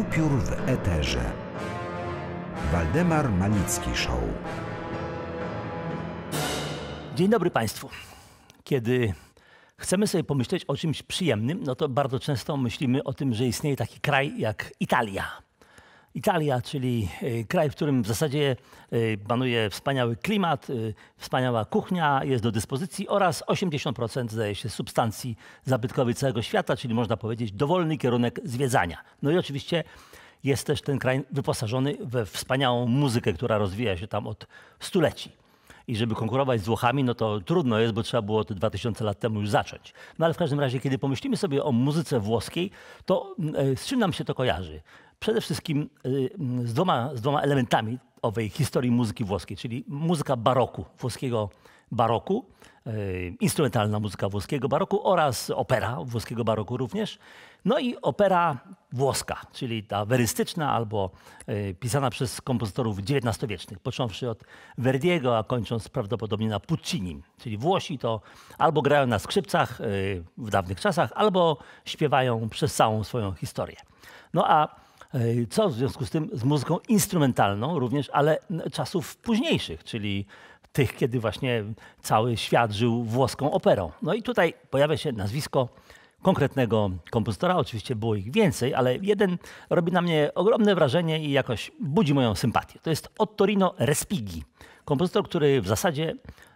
Upiór w eterze. Waldemar Malicki Show. Dzień dobry Państwu. Kiedy chcemy sobie pomyśleć o czymś przyjemnym, no to bardzo często myślimy o tym, że istnieje taki kraj jak Italia. Italia, czyli e, kraj, w którym w zasadzie e, panuje wspaniały klimat, e, wspaniała kuchnia jest do dyspozycji oraz 80% zdaje się substancji zabytkowej całego świata, czyli można powiedzieć dowolny kierunek zwiedzania. No i oczywiście jest też ten kraj wyposażony we wspaniałą muzykę, która rozwija się tam od stuleci. I żeby konkurować z Włochami, no to trudno jest, bo trzeba było te 2000 lat temu już zacząć. No ale w każdym razie, kiedy pomyślimy sobie o muzyce włoskiej, to z czym nam się to kojarzy? przede wszystkim y, z dwoma, z dwoma elementami owej historii muzyki włoskiej, czyli muzyka baroku, włoskiego baroku, y, instrumentalna muzyka włoskiego baroku oraz opera włoskiego baroku również. No i opera włoska, czyli ta werystyczna albo y, pisana przez kompozytorów XIX-wiecznych, począwszy od Verdiego, a kończąc prawdopodobnie na Puccinim. Czyli Włosi to albo grają na skrzypcach w dawnych czasach, albo śpiewają przez całą swoją historię. No a E, co w związku z tym z muzyką instrumentalną również, ale czasów późniejszych, czyli tych, kiedy właśnie cały świat żył włoską operą. No i tutaj pojawia się nazwisko konkretnego kompozytora. Oczywiście było ich więcej, ale jeden robi na mnie ogromne wrażenie i jakoś budzi moją sympatię. To jest Ottorino Respighi, kompozytor, który w zasadzie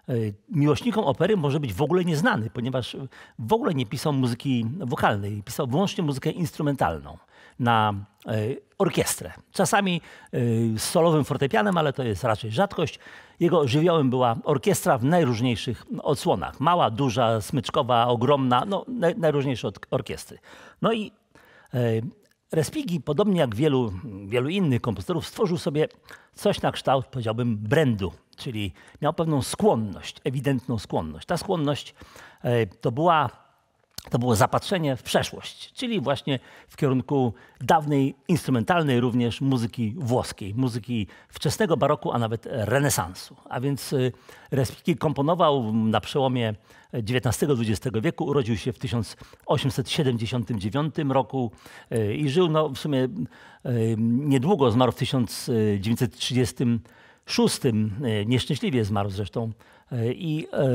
e, miłośnikom opery może być w ogóle nieznany, ponieważ w ogóle nie pisał muzyki wokalnej, pisał wyłącznie muzykę instrumentalną na e, orkiestrę. Czasami e, z solowym fortepianem, ale to jest raczej rzadkość. Jego żywiołem była orkiestra w najróżniejszych odsłonach. Mała, duża, smyczkowa, ogromna, no, najróżniejsze orkiestry. No i e, Respighi, podobnie jak wielu, wielu innych kompozytorów, stworzył sobie coś na kształt, powiedziałbym, brandu, czyli miał pewną skłonność, ewidentną skłonność. Ta skłonność to była to było zapatrzenie w przeszłość, czyli właśnie w kierunku dawnej instrumentalnej również muzyki włoskiej, muzyki wczesnego baroku, a nawet renesansu. A więc y, Respighi komponował na przełomie XIX-XX wieku, urodził się w 1879 roku y, i żył no, w sumie y, niedługo, zmarł w 1930 roku E, nieszczęśliwie zmarł zresztą. E, I, e,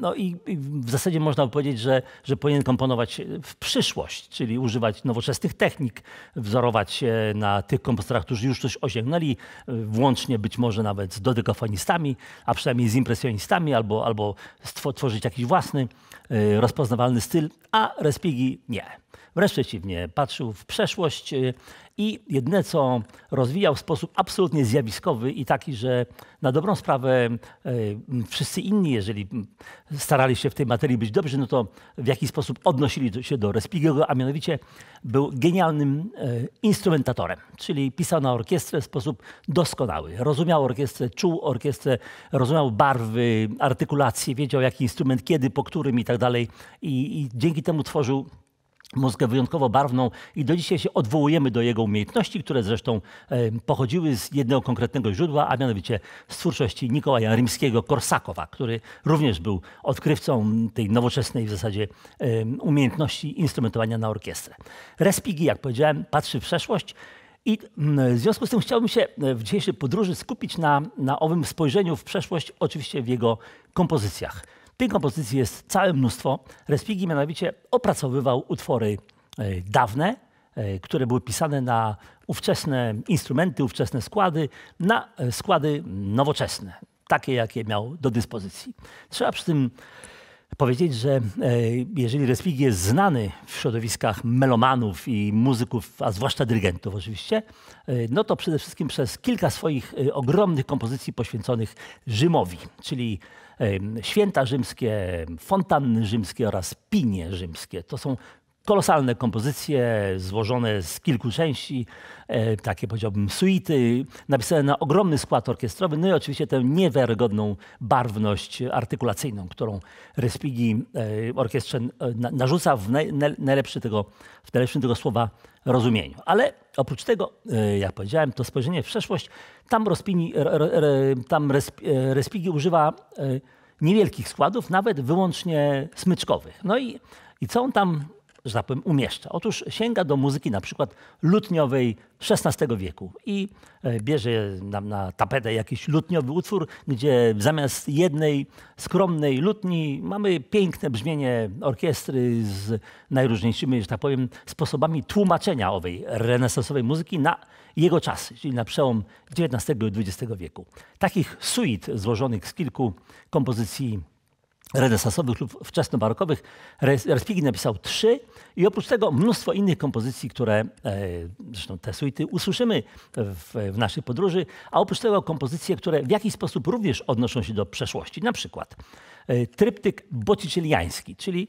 no i w zasadzie można powiedzieć, że, że powinien komponować w przyszłość, czyli używać nowoczesnych technik, wzorować się na tych kompozytorach, którzy już coś osiągnęli, włącznie być może nawet z dodekofonistami, a przynajmniej z impresjonistami, albo, albo stworzyć jakiś własny, rozpoznawalny styl, a Respighi nie. Wręcz przeciwnie, patrzył w przeszłość y, i jedyne co rozwijał w sposób absolutnie zjawiskowy i taki, że na dobrą sprawę y, wszyscy inni, jeżeli starali się w tej materii być dobrzy, no to w jakiś sposób odnosili się do Respighiego, a mianowicie był genialnym y, instrumentatorem, czyli pisał na orkiestrę w sposób doskonały. Rozumiał orkiestrę, czuł orkiestrę, rozumiał barwy, artykulacje, wiedział jaki instrument, kiedy, po którym i tak dalej. i dzięki temu tworzył muzykę wyjątkowo barwną i do dzisiaj się odwołujemy do jego umiejętności, które zresztą e, pochodziły z jednego konkretnego źródła, a mianowicie z twórczości Nikołaja Rimskiego-Korsakowa, który również był odkrywcą tej nowoczesnej w zasadzie e, umiejętności instrumentowania na orkiestrę. Respigi, jak powiedziałem, patrzy w przeszłość i mm, w związku z tym chciałbym się e, w dzisiejszej podróży skupić na, na owym spojrzeniu w przeszłość, oczywiście w jego kompozycjach. Tych kompozycji jest całe mnóstwo. Respighi mianowicie opracowywał utwory e, dawne, e, które były pisane na ówczesne instrumenty, ówczesne składy, na e, składy nowoczesne, takie jakie miał do dyspozycji. Trzeba przy tym powiedzieć, że e, jeżeli Respighi jest znany w środowiskach melomanów i muzyków, a zwłaszcza dyrygentów oczywiście, e, no to przede wszystkim przez kilka swoich e, ogromnych kompozycji poświęconych Rzymowi, czyli święta rzymskie, fontanny rzymskie oraz pinie rzymskie. To są Kolosalne kompozycje złożone z kilku części, e, takie powiedziałbym suity, napisane na ogromny skład orkiestrowy, no i oczywiście tę niewiarygodną barwność artykulacyjną, którą Respighi e, orkiestrze e, na, narzuca w, naj, na, najlepszy tego, w najlepszym tego słowa rozumieniu. Ale oprócz tego, e, jak powiedziałem, to spojrzenie w przeszłość, tam, Rospini, tam resp, e, Respighi używa e, niewielkich składów, nawet wyłącznie smyczkowych. No i, i co on tam że tak powiem, umieszcza. Otóż sięga do muzyki na przykład lutniowej XVI wieku i e, bierze na, na tapetę jakiś lutniowy utwór, gdzie zamiast jednej skromnej lutni mamy piękne brzmienie orkiestry z najróżniejszymi, że tak powiem, sposobami tłumaczenia owej renesansowej muzyki na jego czasy, czyli na przełom XIX i XX wieku. Takich suit złożonych z kilku kompozycji renesansowych lub wczesnobarokowych. Respighi napisał trzy i oprócz tego mnóstwo innych kompozycji, które e, zresztą te suity usłyszymy w, w naszej podróży, a oprócz tego kompozycje, które w jakiś sposób również odnoszą się do przeszłości. Na przykład e, tryptyk botticelliański, czyli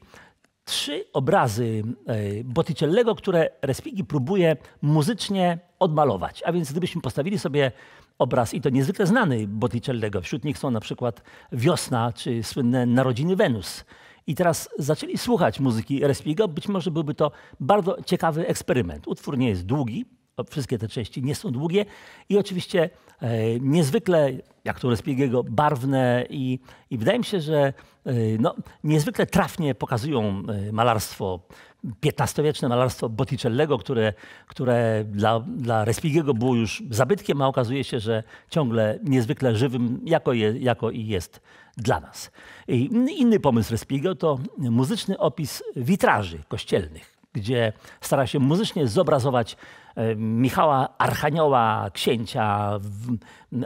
trzy obrazy e, Botticellego, które Respighi próbuje muzycznie odmalować. A więc gdybyśmy postawili sobie obraz i to niezwykle znany Botticelliego Wśród nich są na przykład Wiosna czy słynne Narodziny Wenus. I teraz zaczęli słuchać muzyki Respiego. Być może byłby to bardzo ciekawy eksperyment. Utwór nie jest długi, wszystkie te części nie są długie i oczywiście e, niezwykle, jak to Respigiego, barwne i, i wydaje mi się, że e, no, niezwykle trafnie pokazują e, malarstwo, XV-wieczne malarstwo Botticellego, które, które dla, dla Respigiego było już zabytkiem, a okazuje się, że ciągle niezwykle żywym, jako, je, jako i jest dla nas. I inny pomysł Respigiego to muzyczny opis witraży kościelnych gdzie stara się muzycznie zobrazować e, Michała Archanioła, księcia,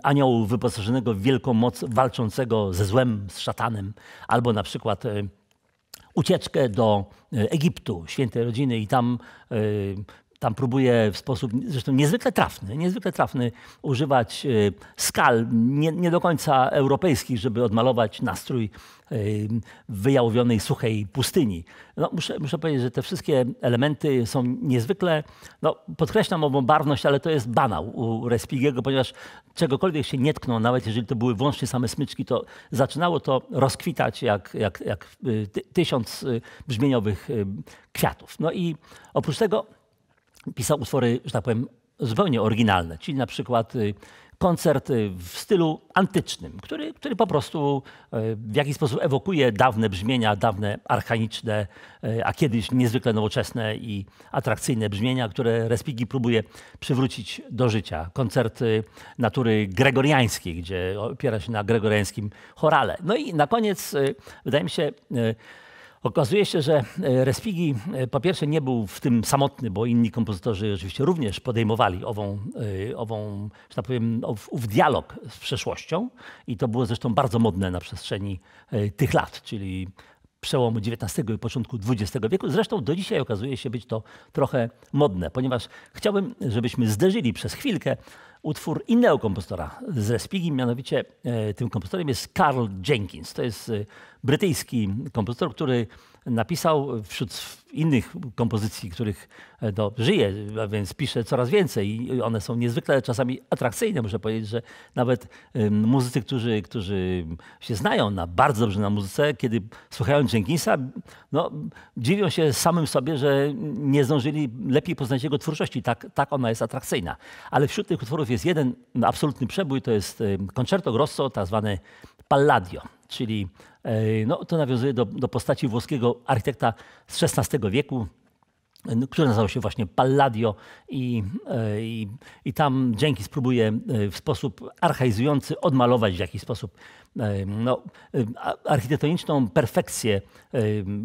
aniołu wyposażonego w wielką moc, walczącego ze złem, z szatanem, albo na przykład e, ucieczkę do e, Egiptu, świętej rodziny i tam tam próbuje w sposób zresztą niezwykle trafny, niezwykle trafny używać y, skal nie, nie do końca europejskich, żeby odmalować nastrój y, wyjałowionej, suchej pustyni. No, muszę, muszę powiedzieć, że te wszystkie elementy są niezwykle, no, podkreślam ową barwność, ale to jest banał u Respigiego, ponieważ czegokolwiek się nie tknął, nawet jeżeli to były wyłącznie same smyczki, to zaczynało to rozkwitać jak, jak, jak y, tysiąc brzmieniowych kwiatów. No i oprócz tego pisał utwory, że tak powiem, zupełnie oryginalne, czyli na przykład y, koncert y, w stylu antycznym, który, który po prostu y, w jakiś sposób ewokuje dawne brzmienia, dawne archaiczne, a kiedyś niezwykle nowoczesne i atrakcyjne brzmienia, które Respighi próbuje przywrócić do życia. Koncert natury gregoriańskiej, gdzie opiera się na gregoriańskim chorale. No i na koniec, wydaje mi się, Okazuje się, że e, Respighi e, po pierwsze nie był w tym samotny, bo inni kompozytorzy oczywiście również podejmowali ową, e, ową że tak powiem, ów dialog z przeszłością i to było zresztą bardzo modne na przestrzeni tych lat, czyli przełomu XIX i początku XX wieku. Zresztą do dzisiaj okazuje się być to trochę modne, ponieważ chciałbym, żebyśmy zderzyli przez chwilkę utwór innego kompozytora z Respigim, mianowicie e, tym kompozytorem jest Carl Jenkins. To jest e, brytyjski kompozytor, który napisał wśród innych kompozycji, których e, no, żyje, a więc pisze coraz więcej i one są niezwykle czasami atrakcyjne. Muszę powiedzieć, że nawet muzycy, którzy, którzy się znają na, bardzo dobrze na muzyce, kiedy słuchają Jenkinsa, no, dziwią się samym sobie, że nie zdążyli lepiej poznać jego twórczości. Tak, tak ona jest atrakcyjna. Ale wśród tych utworów jest jeden no, absolutny przebój, to jest Concerto Grosso, tak zwany Palladio, czyli e, no, to nawiązuje do, do postaci włoskiego architekta z XVI wieku, który nazywał się właśnie Palladio i, e, i, i tam dzięki spróbuje e, w sposób archaizujący odmalować w jakiś sposób no, architektoniczną perfekcję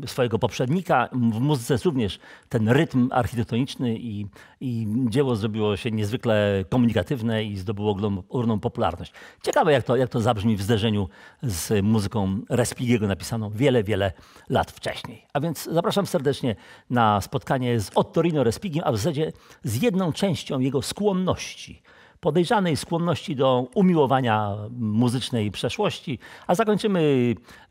swojego poprzednika. W muzyce również ten rytm architektoniczny i, i dzieło zrobiło się niezwykle komunikatywne i zdobyło ogromną popularność. Ciekawe, jak to, jak to zabrzmi w zderzeniu z muzyką Respigiego napisaną wiele, wiele lat wcześniej. A więc zapraszam serdecznie na spotkanie z Ottorino Respigiem, a w zasadzie z jedną częścią jego skłonności – podejrzanej skłonności do umiłowania muzycznej przeszłości, a zakończymy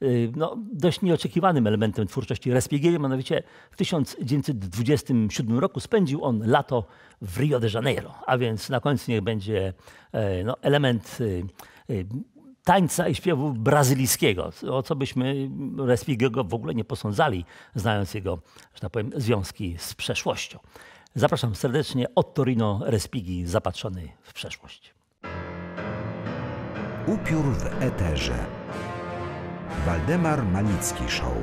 y, no, dość nieoczekiwanym elementem twórczości Respighieri, mianowicie w 1927 roku spędził on lato w Rio de Janeiro, a więc na końcu niech będzie e, no, element y, y, tańca i śpiewu brazylijskiego, o co byśmy Respighiego w ogóle nie posądzali, znając jego, że tak powiem, związki z przeszłością. Zapraszam serdecznie od Torino Respigi, zapatrzony w przeszłość. Upiór w eterze. Waldemar Malicki Show.